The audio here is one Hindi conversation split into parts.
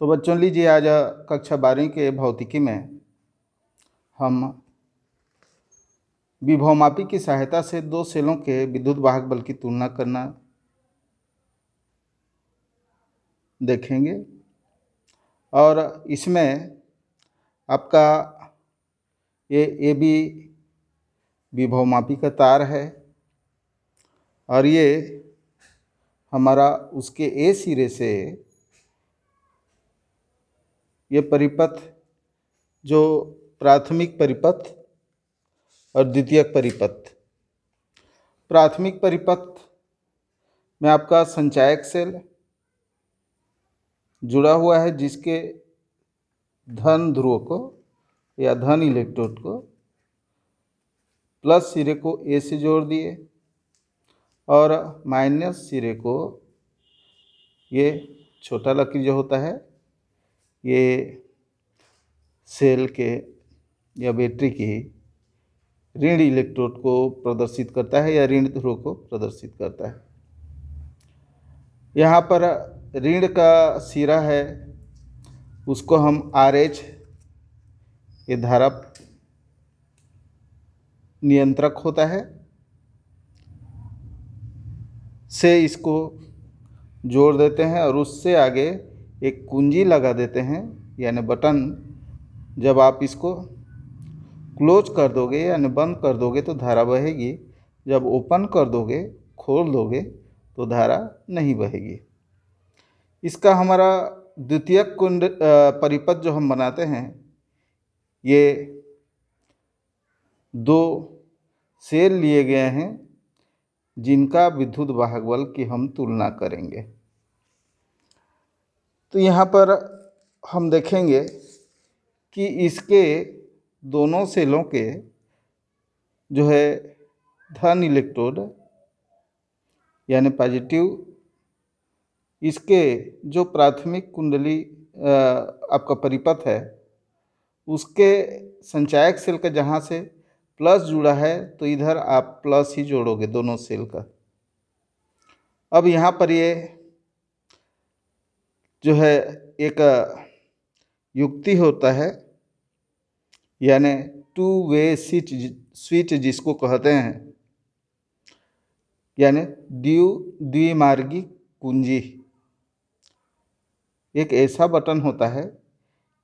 तो बच्चों लीजिए आज कक्षा बारहवीं के भौतिकी में हम विभवमापी की सहायता से दो सेलों के विद्युत वाहक बल की तुलना करना देखेंगे और इसमें आपका ये ए बी विभवमापी का तार है और ये हमारा उसके ए सिरे से ये परिपथ जो प्राथमिक परिपथ और द्वितीयक परिपथ प्राथमिक परिपथ में आपका संचायक सेल जुड़ा हुआ है जिसके धन ध्रुव को या धन इलेक्ट्रोड को प्लस सिरे को ए से जोड़ दिए और माइनस सिरे को ये छोटा लकड़ी जो होता है ये सेल के या बैटरी के ऋण इलेक्ट्रोड को प्रदर्शित करता है या ऋण ध्रुव को प्रदर्शित करता है यहाँ पर ऋण का सिरा है उसको हम आर एच ये धारा नियंत्रक होता है से इसको जोड़ देते हैं और उससे आगे एक कुंजी लगा देते हैं यानी बटन जब आप इसको क्लोज कर दोगे यानी बंद कर दोगे तो धारा बहेगी जब ओपन कर दोगे खोल दोगे तो धारा नहीं बहेगी इसका हमारा द्वितीय कुंड परिपथ जो हम बनाते हैं ये दो सेल लिए गए हैं जिनका विद्युत वाहक बल की हम तुलना करेंगे तो यहाँ पर हम देखेंगे कि इसके दोनों सेलों के जो है धन इलेक्ट्रोड यानी पॉजिटिव इसके जो प्राथमिक कुंडली आपका परिपथ है उसके संचायक सेल का जहाँ से प्लस जुड़ा है तो इधर आप प्लस ही जोड़ोगे दोनों सेल का अब यहाँ पर ये जो है एक युक्ति होता है यानी टू वे स्विच स्विच जिसको कहते हैं यानी द्यु द्विमार्गी कुंजी एक ऐसा बटन होता है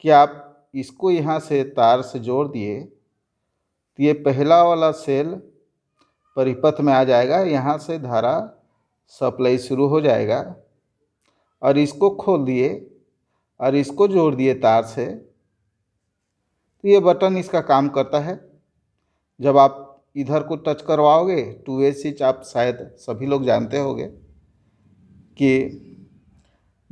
कि आप इसको यहाँ से तार से जोड़ दिए तो ये पहला वाला सेल परिपथ में आ जाएगा यहाँ से धारा सप्लाई शुरू हो जाएगा और इसको खोल दिए और इसको जोड़ दिए तार से तो ये बटन इसका काम करता है जब आप इधर को टच करवाओगे टू वे स्विच आप शायद सभी लोग जानते होंगे कि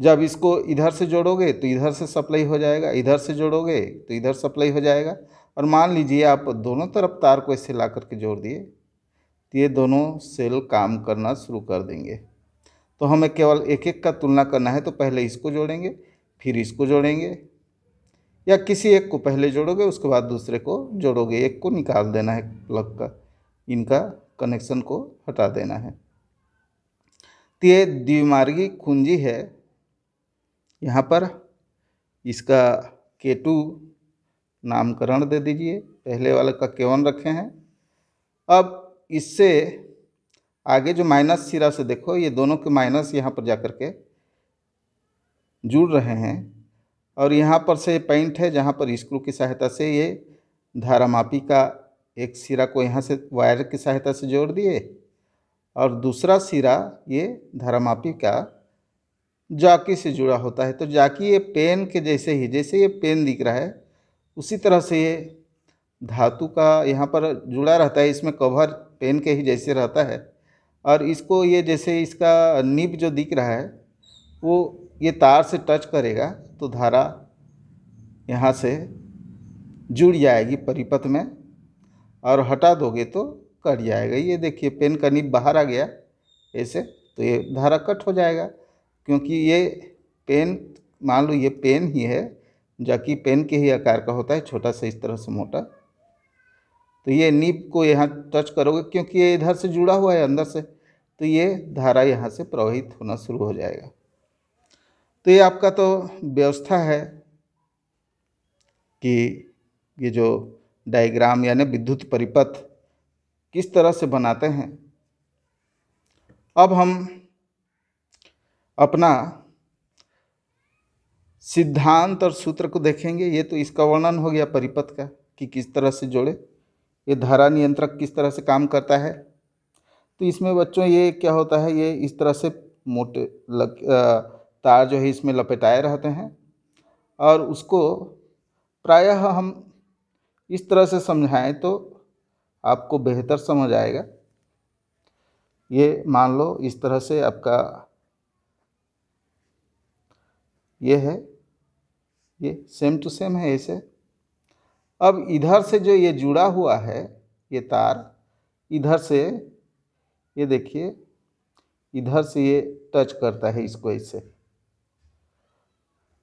जब इसको इधर से जोड़ोगे तो इधर से सप्लाई हो जाएगा इधर से जोड़ोगे तो इधर सप्लाई हो जाएगा और मान लीजिए आप दोनों तरफ तार को ऐसे ला करके जोड़ दिए तो ये दोनों सेल काम करना शुरू कर देंगे तो हमें केवल एक एक का तुलना करना है तो पहले इसको जोड़ेंगे फिर इसको जोड़ेंगे या किसी एक को पहले जोड़ोगे उसके बाद दूसरे को जोड़ोगे एक को निकाल देना है प्लग का इनका कनेक्शन को हटा देना है तो ये द्विमार्गी कुंजी है यहाँ पर इसका के टू नामकरण दे दीजिए पहले वाले का के वन रखे हैं अब इससे आगे जो माइनस सिरा से देखो ये दोनों के माइनस यहाँ पर जा कर के जुड़ रहे हैं और यहाँ पर से पेंट है जहाँ पर स्क्रू की सहायता से ये धारामापी का एक सिरा को यहाँ से वायर की सहायता से जोड़ दिए और दूसरा सिरा ये धारामापी का जाकी से जुड़ा होता है तो जाकी ये पेन के जैसे ही जैसे ये पेन दिख रहा है उसी तरह से ये धातु का यहाँ पर जुड़ा रहता है इसमें कवर पेन के ही जैसे रहता है और इसको ये जैसे इसका निब जो दिख रहा है वो ये तार से टच करेगा तो धारा यहाँ से जुड़ जाएगी परिपथ में और हटा दोगे तो कट जाएगा ये देखिए पेन का निब बाहर आ गया ऐसे तो ये धारा कट हो जाएगा क्योंकि ये पेन मान लो ये पेन ही है जो कि पेन के ही आकार का होता है छोटा सा इस तरह से मोटा तो ये नीब को यहाँ टच करोगे क्योंकि ये इधर से जुड़ा हुआ है अंदर से तो ये धारा यहाँ से प्रवाहित होना शुरू हो जाएगा तो ये आपका तो व्यवस्था है कि ये जो डायग्राम यानी विद्युत परिपथ किस तरह से बनाते हैं अब हम अपना सिद्धांत और सूत्र को देखेंगे ये तो इसका वर्णन हो गया परिपथ का कि किस तरह से जोड़े ये धारा नियंत्रक किस तरह से काम करता है तो इसमें बच्चों ये क्या होता है ये इस तरह से मोटे लग तार जो है इसमें लपेटाए रहते हैं और उसको प्रायः हम इस तरह से समझाएं तो आपको बेहतर समझ आएगा ये मान लो इस तरह से आपका ये है ये सेम टू सेम है ऐसे अब इधर से जो ये जुड़ा हुआ है ये तार इधर से ये देखिए इधर से ये टच करता है इसको ऐसे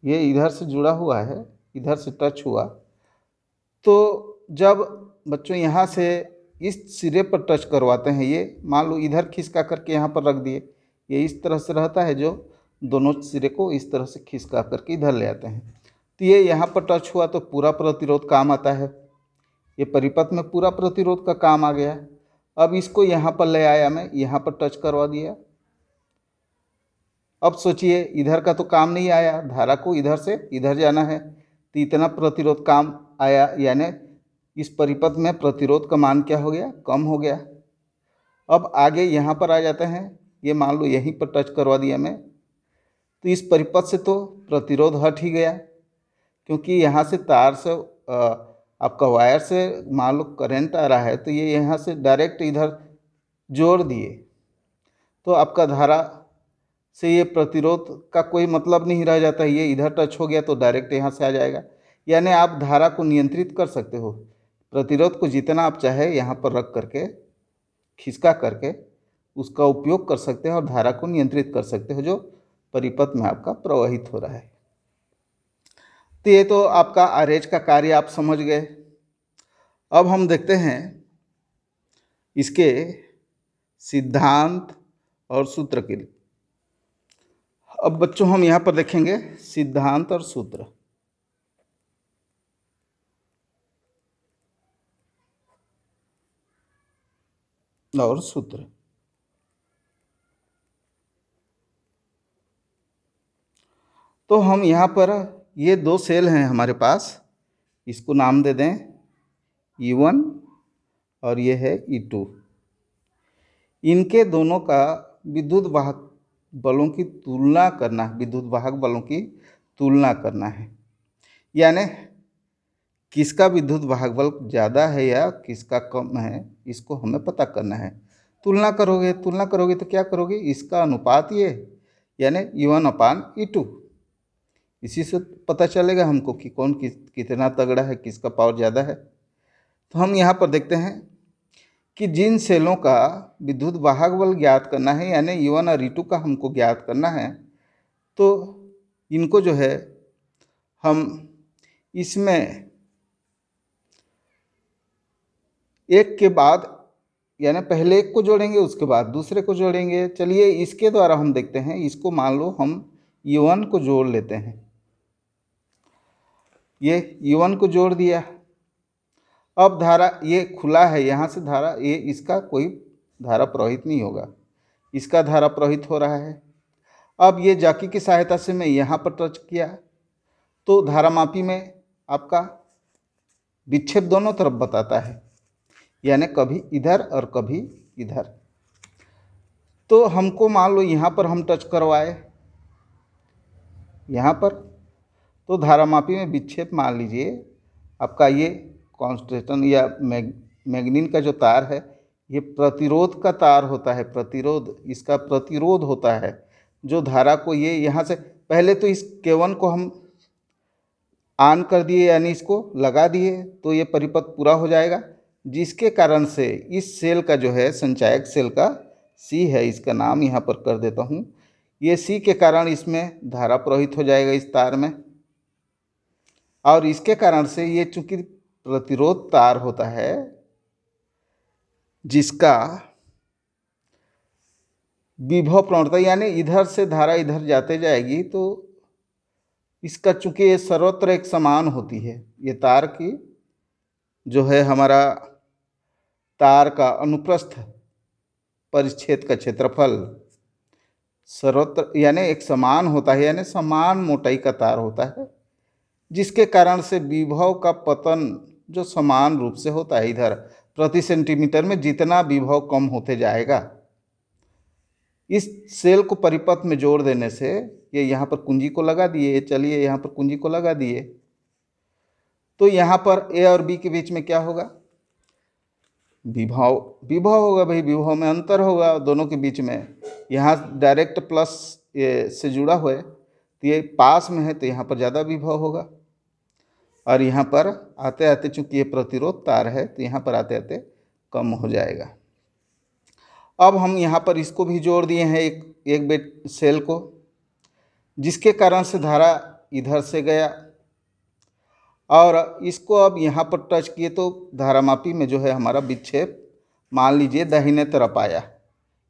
ये इधर से जुड़ा हुआ है इधर से टच हुआ तो जब बच्चों यहाँ से इस सिरे पर टच करवाते हैं ये मान लो इधर खिसका करके यहाँ पर रख दिए ये इस तरह से रहता है जो दोनों सिरे को इस तरह से खिसका करके इधर ले आते हैं तो ये यहाँ पर टच हुआ तो पूरा प्रतिरोध काम आता है ये परिपथ में पूरा प्रतिरोध का काम आ गया अब इसको यहाँ पर ले आया मैं यहाँ पर टच करवा दिया अब सोचिए इधर का तो काम नहीं आया धारा को इधर से इधर जाना है तो इतना प्रतिरोध काम आया यानी इस परिपथ में प्रतिरोध का मान क्या हो गया कम हो गया अब आगे यहाँ पर आ जाते हैं ये मान लो यहीं पर टच करवा दिया मैं तो इस परिपथ से तो प्रतिरोध हट ही गया क्योंकि यहाँ से तार से आ, आपका वायर से मान लो करेंट आ रहा है तो ये यहाँ से डायरेक्ट इधर जोड़ दिए तो आपका धारा से ये प्रतिरोध का कोई मतलब नहीं रह जाता ये इधर टच हो गया तो डायरेक्ट यहाँ से आ जाएगा यानी आप धारा को नियंत्रित कर सकते हो प्रतिरोध को जितना आप चाहे यहाँ पर रख करके खिसका करके उसका उपयोग कर सकते हैं और धारा को नियंत्रित कर सकते हो जो परिपथ में आपका प्रवाहित हो रहा है तो ये तो आपका आरेज का कार्य आप समझ गए अब हम देखते हैं इसके सिद्धांत और सूत्र के लिए अब बच्चों हम यहाँ पर देखेंगे सिद्धांत और सूत्र और सूत्र तो हम यहाँ पर ये दो सेल हैं हमारे पास इसको नाम दे दें ई e वन और ये है ई e टू इनके दोनों का विद्युत वाहक बलों की तुलना करना है विद्युत वाहक बलों की तुलना करना है यानी किसका विद्युत वाहक बल ज़्यादा है या किसका कम है इसको हमें पता करना है तुलना करोगे तुलना करोगे तो क्या करोगे इसका अनुपात ये यानी ई वन अपान ई टू इसी से पता चलेगा हमको कि कौन किस कितना तगड़ा है किसका पावर ज़्यादा है तो हम यहाँ पर देखते हैं कि जिन सेलों का विद्युत वाहक बल ज्ञात करना है यानी युवन और ऋतु का हमको ज्ञात करना है तो इनको जो है हम इसमें एक के बाद यानी पहले एक को जोड़ेंगे उसके बाद दूसरे को जोड़ेंगे चलिए इसके द्वारा हम देखते हैं इसको मान लो हम यौन को जोड़ लेते हैं ये ई को जोड़ दिया अब धारा ये खुला है यहाँ से धारा ये इसका कोई धारा प्रवाहित नहीं होगा इसका धारा प्रवाहित हो रहा है अब ये जाकी की सहायता से मैं यहाँ पर टच किया तो धारा मापी में आपका विक्षेप दोनों तरफ बताता है यानी कभी इधर और कभी इधर तो हमको मान लो यहाँ पर हम टच करवाए यहाँ पर तो धारामापी में विक्षेप मान लीजिए आपका ये कॉन्स्टेशन या मैग मैगनिन का जो तार है ये प्रतिरोध का तार होता है प्रतिरोध इसका प्रतिरोध होता है जो धारा को ये यहाँ से पहले तो इस केवन को हम ऑन कर दिए यानी इसको लगा दिए तो ये परिपथ पूरा हो जाएगा जिसके कारण से इस सेल का जो है संचायक सेल का सी है इसका नाम यहाँ पर कर देता हूँ ये सी के कारण इसमें धारा प्रवाहित हो जाएगा इस तार में और इसके कारण से ये चूंकि प्रतिरोध तार होता है जिसका विभव प्रवणता यानी इधर से धारा इधर जाते जाएगी तो इसका चूंकि ये सर्वत्र एक समान होती है ये तार की जो है हमारा तार का अनुप्रस्थ परिच्छेद का क्षेत्रफल सर्वत्र यानी एक समान होता है यानी समान मोटाई का तार होता है जिसके कारण से विभव का पतन जो समान रूप से होता है इधर प्रति सेंटीमीटर में जितना विभव कम होते जाएगा इस सेल को परिपथ में जोड़ देने से ये यहाँ पर कुंजी को लगा दिए चलिए यहाँ पर कुंजी को लगा दिए तो यहाँ पर ए और बी के बीच में क्या होगा विभाव विभव होगा भाई विभव में अंतर होगा दोनों के बीच में यहाँ डायरेक्ट प्लस ये से जुड़ा हुआ है तो ये पास में है तो यहाँ पर ज़्यादा विभव होगा और यहाँ पर आते आते चूंकि ये प्रतिरोध तार है तो यहाँ पर आते आते कम हो जाएगा अब हम यहाँ पर इसको भी जोड़ दिए हैं एक एक बेट सेल को जिसके कारण से धारा इधर से गया और इसको अब यहाँ पर टच किए तो धारामापी में जो है हमारा विक्षेप मान लीजिए दाहिने तरफ आया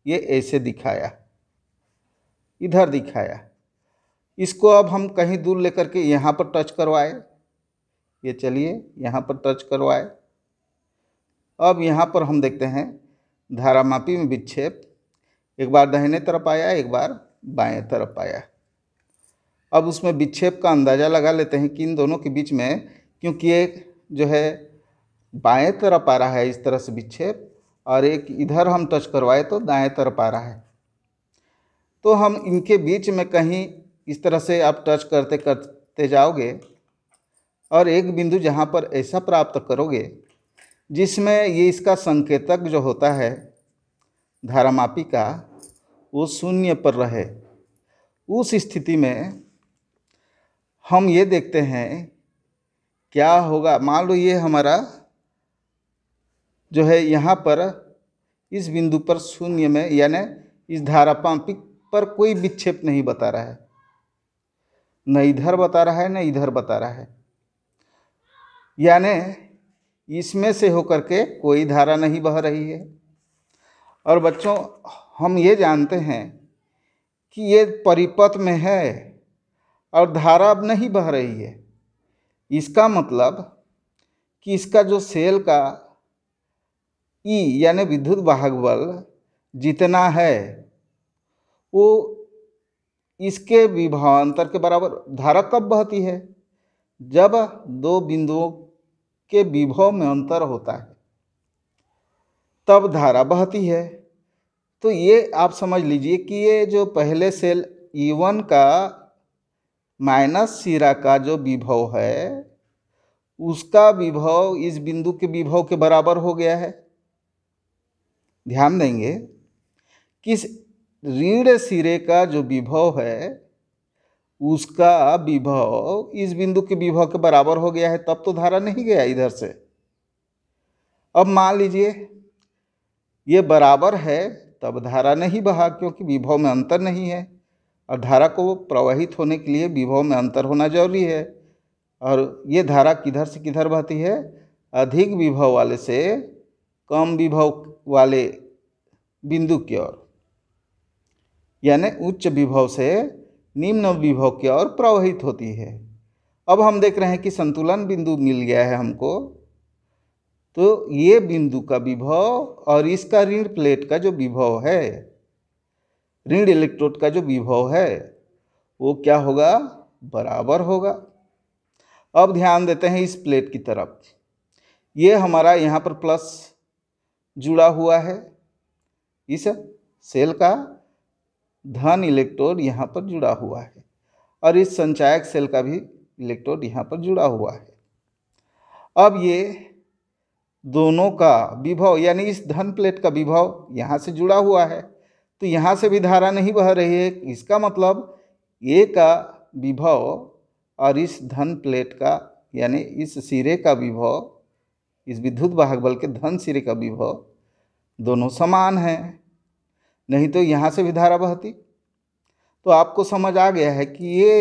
ये ऐसे दिखाया इधर दिखाया इसको अब हम कहीं दूर लेकर के यहाँ पर टच करवाए ये चलिए यहाँ पर टच करवाए अब यहाँ पर हम देखते हैं धारा मापी में विक्षेप एक बार दाहिने तरफ आया एक बार बाएं तरफ आया अब उसमें विक्षेप का अंदाज़ा लगा लेते हैं कि इन दोनों के बीच में क्योंकि एक जो है बाएं तरफ आ रहा है इस तरह से विक्षेप और एक इधर हम टच करवाए तो दाएं तरफ आ रहा है तो हम इनके बीच में कहीं इस तरह से आप टच करते करते जाओगे और एक बिंदु जहाँ पर ऐसा प्राप्त करोगे जिसमें ये इसका संकेतक जो होता है धारामापी का वो शून्य पर रहे उस स्थिति में हम ये देखते हैं क्या होगा मान लो ये हमारा जो है यहाँ पर इस बिंदु पर शून्य में यानी इस धारापापी पर कोई विक्षेप नहीं बता रहा है न इधर बता रहा है न इधर बता रहा है यानी इसमें से होकर के कोई धारा नहीं बह रही है और बच्चों हम ये जानते हैं कि ये परिपथ में है और धारा अब नहीं बह रही है इसका मतलब कि इसका जो सेल का ई यानी विद्युत वाहक बल जितना है वो इसके विभावांतर के बराबर धारा कब बहती है जब दो बिंदुओं के विभव में अंतर होता है तब धारा बहती है तो ये आप समझ लीजिए कि ये जो पहले सेल E1 का माइनस सिरा का जो विभव है उसका विभव इस बिंदु के विभव के बराबर हो गया है ध्यान देंगे कि ऋण सिरे का जो विभव है उसका विभव इस बिंदु के विभव के बराबर हो गया है तब तो धारा नहीं गया इधर से अब मान लीजिए ये बराबर है तब धारा नहीं बहा क्योंकि विभव में अंतर नहीं है और धारा को प्रवाहित होने के लिए विभव में अंतर होना जरूरी है और ये धारा किधर से किधर बहती है अधिक विभव वाले से कम विभव वाले बिंदु की ओर यानी उच्च विभव से निम्न विभव की ओर प्रवाहित होती है अब हम देख रहे हैं कि संतुलन बिंदु मिल गया है हमको तो ये बिंदु का विभव और इसका ऋण प्लेट का जो विभव है ऋण इलेक्ट्रोड का जो विभव है वो क्या होगा बराबर होगा अब ध्यान देते हैं इस प्लेट की तरफ ये हमारा यहाँ पर प्लस जुड़ा हुआ है इस सेल का धन इलेक्ट्रोड यहाँ पर जुड़ा हुआ है और इस संचायक सेल का भी इलेक्ट्रोड यहाँ पर जुड़ा हुआ है अब ये दोनों का विभव यानी इस धन प्लेट का विभव यहाँ से जुड़ा हुआ है तो यहाँ से भी धारा नहीं बह रही है इसका मतलब ये का विभव और इस धन प्लेट का यानी इस सिरे का विभव इस विद्युत वाहक बल के धन सिरे का विभव दोनों समान हैं नहीं तो यहाँ से भी धारा बहती तो आपको समझ आ गया है कि ये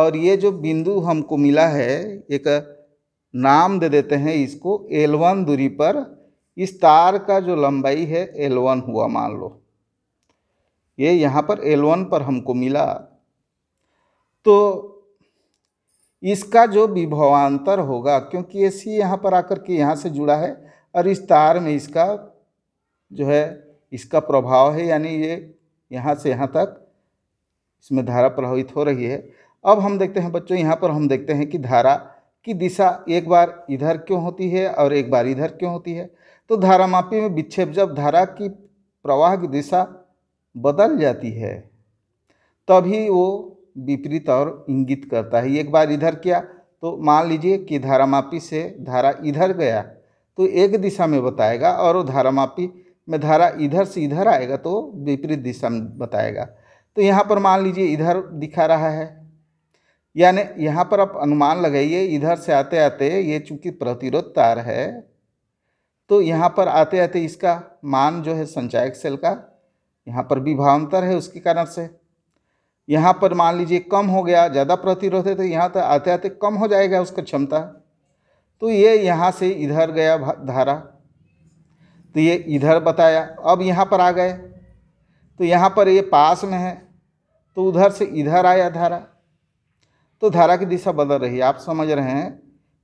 और ये जो बिंदु हमको मिला है एक नाम दे देते हैं इसको L1 दूरी पर इस तार का जो लंबाई है L1 हुआ मान लो ये यहाँ पर L1 पर हमको मिला तो इसका जो विभवांतर होगा क्योंकि ये सी यहाँ पर आकर के यहाँ से जुड़ा है और इस तार में इसका जो है इसका प्रभाव है यानी ये यहाँ से यहाँ तक इसमें धारा प्रभावित हो रही है अब हम देखते हैं बच्चों यहाँ पर हम देखते हैं कि धारा की दिशा एक बार इधर क्यों होती है और एक बार इधर क्यों होती है तो धारा मापी में विक्षेप जब धारा की प्रवाह की दिशा बदल जाती है तभी वो विपरीत और इंगित करता है एक बार इधर किया तो मान लीजिए कि धारामापी से धारा इधर गया तो एक दिशा में बताएगा और वो धारामापी में धारा इधर से इधर आएगा तो विपरीत दिशा में बताएगा तो यहाँ पर मान लीजिए इधर दिखा रहा है यानी यहाँ पर आप अनुमान लगाइए इधर से आते आते ये चूंकि प्रतिरोध तार है तो यहाँ पर आते आते इसका मान जो है संचायक सेल का यहाँ पर भावांतर है उसके कारण से यहाँ पर मान लीजिए कम हो गया ज़्यादा प्रतिरोध है तो यहाँ तक तो आते आते कम हो जाएगा उसका क्षमता तो ये यहाँ से इधर गया धारा तो ये इधर बताया अब यहाँ पर आ गए तो यहाँ पर ये पास में है तो उधर से इधर आया धारा तो धारा की दिशा बदल रही है आप समझ रहे हैं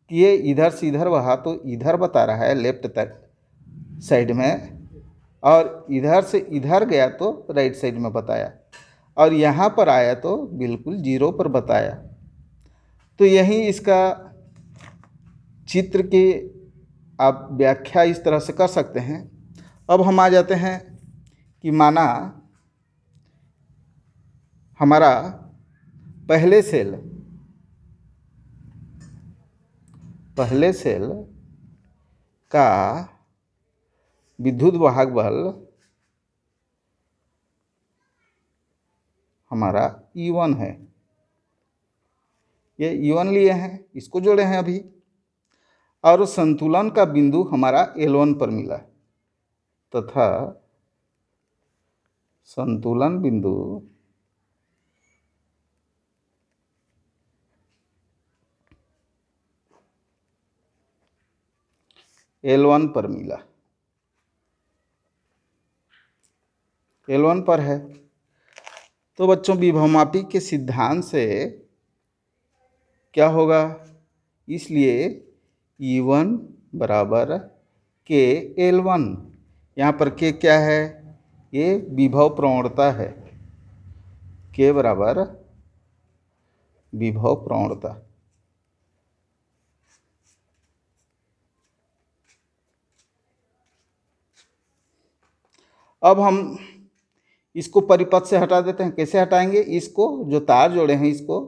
कि ये इधर से इधर वहा तो इधर बता रहा है लेफ्ट तक साइड में और इधर से इधर गया तो राइट साइड में बताया और यहाँ पर आया तो बिल्कुल जीरो पर बताया तो यही इसका चित्र के आप व्याख्या इस तरह से कर सकते हैं अब हम आ जाते हैं कि माना हमारा पहले सेल पहले सेल का विद्युत वाहक बल हमारा ई e वन है ये ई e वन लिए हैं इसको जोड़े हैं अभी और संतुलन का बिंदु हमारा L1 पर मिला तथा संतुलन बिंदु L1 पर मिला L1 पर है तो बच्चों विभवमापी के सिद्धांत से क्या होगा इसलिए ई e वन बराबर के एल वन यहाँ पर के क्या है ये विभव प्रवणता है के बराबर विभव प्रवणता अब हम इसको परिपथ से हटा देते हैं कैसे हटाएंगे इसको जो तार जोड़े हैं इसको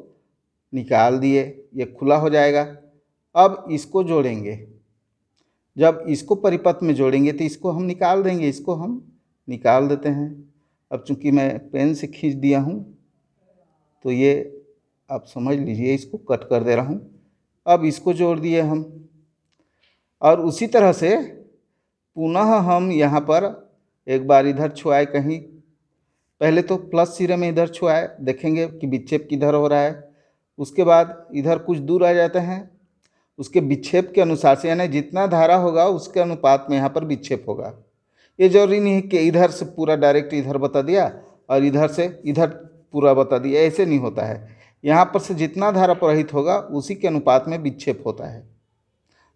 निकाल दिए ये खुला हो जाएगा अब इसको जोड़ेंगे जब इसको परिपथ में जोड़ेंगे तो इसको हम निकाल देंगे इसको हम निकाल देते हैं अब चूंकि मैं पेन से खींच दिया हूँ तो ये आप समझ लीजिए इसको कट कर दे रहा हूँ अब इसको जोड़ दिए हम और उसी तरह से पुनः हम यहाँ पर एक बार इधर छुआए कहीं पहले तो प्लस सिरे में इधर छुआए देखेंगे कि विक्षेप किधर हो रहा है उसके बाद इधर कुछ दूर आ जाते हैं उसके विक्षेप के अनुसार से यानी जितना धारा होगा उसके अनुपात में यहाँ पर विक्षेप होगा ये जरूरी नहीं है कि इधर से पूरा डायरेक्ट इधर बता दिया और इधर से इधर पूरा बता दिया ऐसे नहीं होता है यहाँ पर से जितना धारा प्रहित होगा उसी के अनुपात में विक्षेप होता है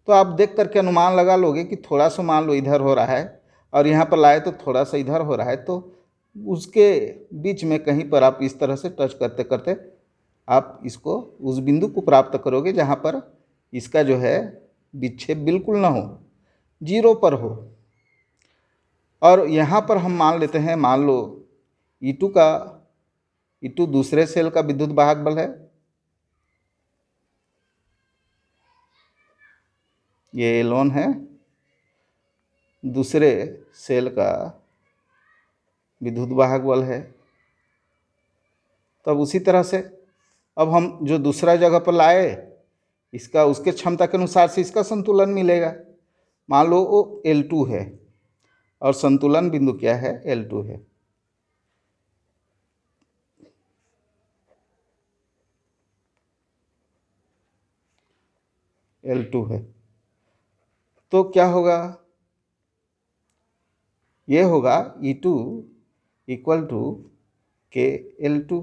तो आप देख करके अनुमान लगा लोगे कि थोड़ा सा मान लो इधर हो रहा है और यहाँ पर लाए तो थोड़ा सा इधर हो रहा है तो उसके बीच में कहीं पर आप इस तरह से टच करते करते आप इसको उस बिंदु को प्राप्त करोगे जहाँ पर इसका जो है विच्छेद बिल्कुल ना हो जीरो पर हो और यहाँ पर हम मान लेते हैं मान लो ई e टू का ई e टू दूसरे सेल का विद्युत वाहक बल है ये एलोन है दूसरे सेल का विद्युत वाहक बल है तब उसी तरह से अब हम जो दूसरा जगह पर लाए इसका उसके क्षमता के अनुसार से इसका संतुलन मिलेगा मान लो वो एल टू है और संतुलन बिंदु क्या है एल टू है एल टू है तो क्या होगा ये होगा E two equal to K L two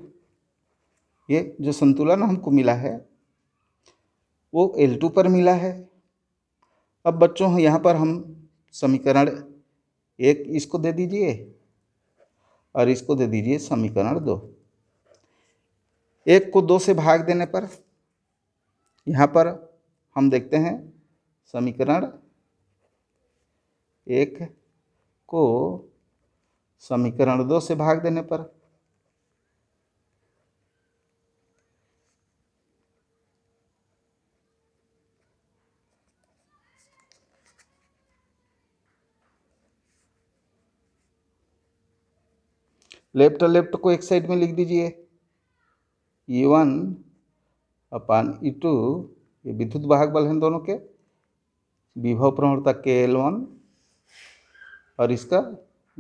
ये जो संतुलन हमको मिला है वो एल टू पर मिला है अब बच्चों यहाँ पर हम समीकरण एक इसको दे दीजिए और इसको दे दीजिए समीकरण दो एक को दो से भाग देने पर यहाँ पर हम देखते हैं समीकरण एक को समीकरण दो से भाग देने पर लेफ्ट और लेफ्ट को एक साइड में लिख दीजिए ए e वन अपान ई e टू ये विद्युत वाहक बल हैं दोनों के विभव प्रवणता के एल वन और इसका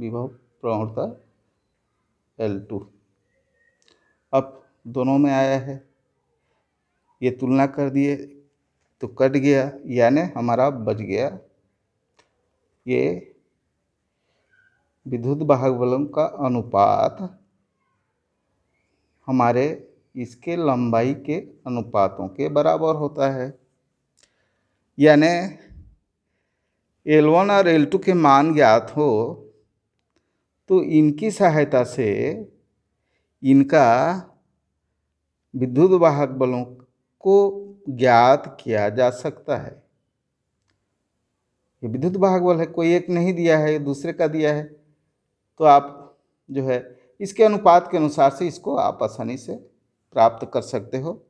विभव प्रवणता एल टू अब दोनों में आया है ये तुलना कर दिए तो कट गया यानी हमारा बच गया ये विद्युत वाहक बलों का अनुपात हमारे इसके लंबाई के अनुपातों के बराबर होता है यानी L1 और L2 के मान ज्ञात हो तो इनकी सहायता से इनका विद्युत वाहक बलों को ज्ञात किया जा सकता है ये विद्युत वाहक बल है कोई एक नहीं दिया है दूसरे का दिया है तो आप जो है इसके अनुपात के अनुसार से इसको आप आसानी से प्राप्त कर सकते हो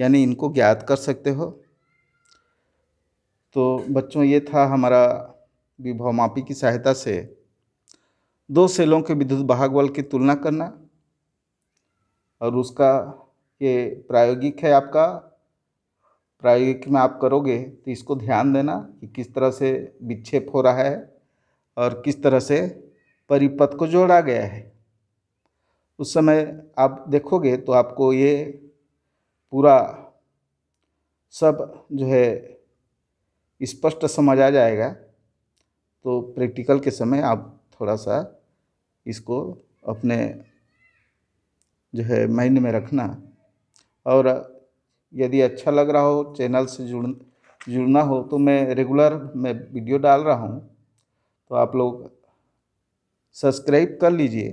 यानी इनको ज्ञात कर सकते हो तो बच्चों ये था हमारा विभव मापी की सहायता से दो सेलों के विद्युत बाहक बल की तुलना करना और उसका ये प्रायोगिक है आपका प्रायोगिक में आप करोगे तो इसको ध्यान देना कि किस तरह से विक्षेप हो रहा है और किस तरह से परिपथ को जोड़ा गया है उस समय आप देखोगे तो आपको ये पूरा सब जो है स्पष्ट समझ आ जाएगा तो प्रैक्टिकल के समय आप थोड़ा सा इसको अपने जो है माइंड में रखना और यदि अच्छा लग रहा हो चैनल से जुड़ जुड़ना हो तो मैं रेगुलर मैं वीडियो डाल रहा हूँ तो आप लोग सब्सक्राइब कर लीजिए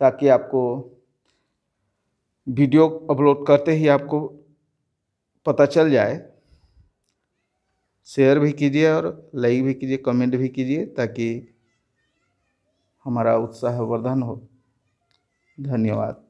ताकि आपको वीडियो अपलोड करते ही आपको पता चल जाए शेयर भी कीजिए और लाइक भी कीजिए कमेंट भी कीजिए ताकि हमारा उत्साहवर्धन हो धन्यवाद